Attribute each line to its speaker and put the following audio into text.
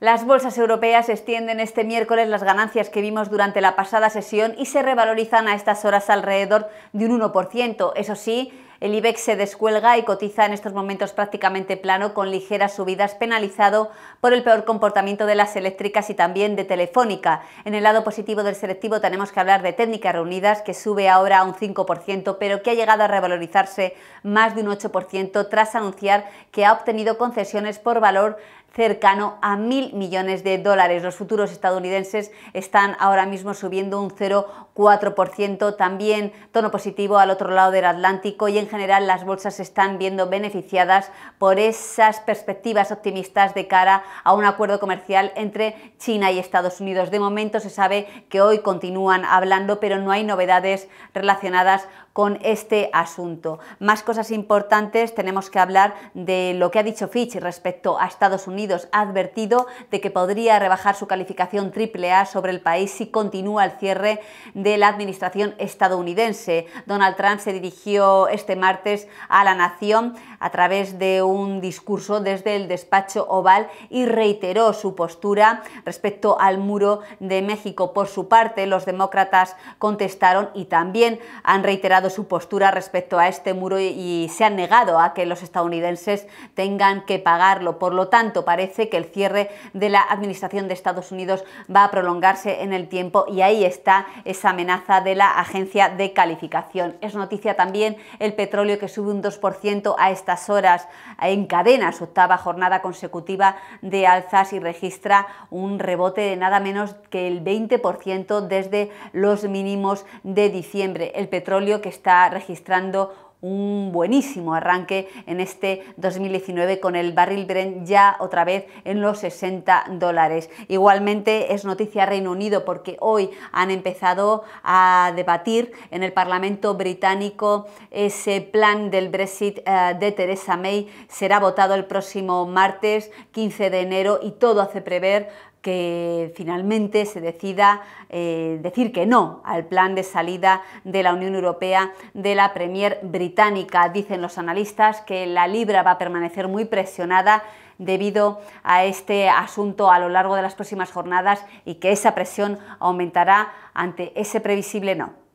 Speaker 1: Las bolsas europeas extienden este miércoles las ganancias que vimos durante la pasada sesión y se revalorizan a estas horas alrededor de un 1%. Eso sí, el IBEX se descuelga y cotiza en estos momentos prácticamente plano con ligeras subidas penalizado por el peor comportamiento de las eléctricas y también de Telefónica. En el lado positivo del selectivo tenemos que hablar de Técnicas Reunidas que sube ahora a un 5% pero que ha llegado a revalorizarse más de un 8% tras anunciar que ha obtenido concesiones por valor cercano a mil millones de dólares. Los futuros estadounidenses están ahora mismo subiendo un 0,4%, también tono positivo al otro lado del Atlántico y en general las bolsas se están viendo beneficiadas por esas perspectivas optimistas de cara a un acuerdo comercial entre China y Estados Unidos. De momento se sabe que hoy continúan hablando, pero no hay novedades relacionadas con este asunto. Más cosas importantes, tenemos que hablar de lo que ha dicho Fitch respecto a Estados Unidos. Ha advertido de que podría rebajar su calificación AAA sobre el país si continúa el cierre de la administración estadounidense. Donald Trump se dirigió este martes a la nación a través de un discurso desde el despacho Oval y reiteró su postura respecto al muro de México. Por su parte, los demócratas contestaron y también han reiterado su postura respecto a este muro y se han negado a que los estadounidenses tengan que pagarlo. Por lo tanto, parece que el cierre de la administración de Estados Unidos va a prolongarse en el tiempo y ahí está esa amenaza de la agencia de calificación. Es noticia también el petróleo que sube un 2% a estas horas, en su octava jornada consecutiva de alzas y registra un rebote de nada menos que el 20% desde los mínimos de diciembre. El petróleo que está registrando un buenísimo arranque en este 2019 con el barril Brent ya otra vez en los 60 dólares. Igualmente es noticia Reino Unido porque hoy han empezado a debatir en el Parlamento británico ese plan del Brexit eh, de Theresa May. Será votado el próximo martes 15 de enero y todo hace prever que finalmente se decida eh, decir que no al plan de salida de la Unión Europea de la Premier británica. Dicen los analistas que la libra va a permanecer muy presionada debido a este asunto a lo largo de las próximas jornadas y que esa presión aumentará ante ese previsible no.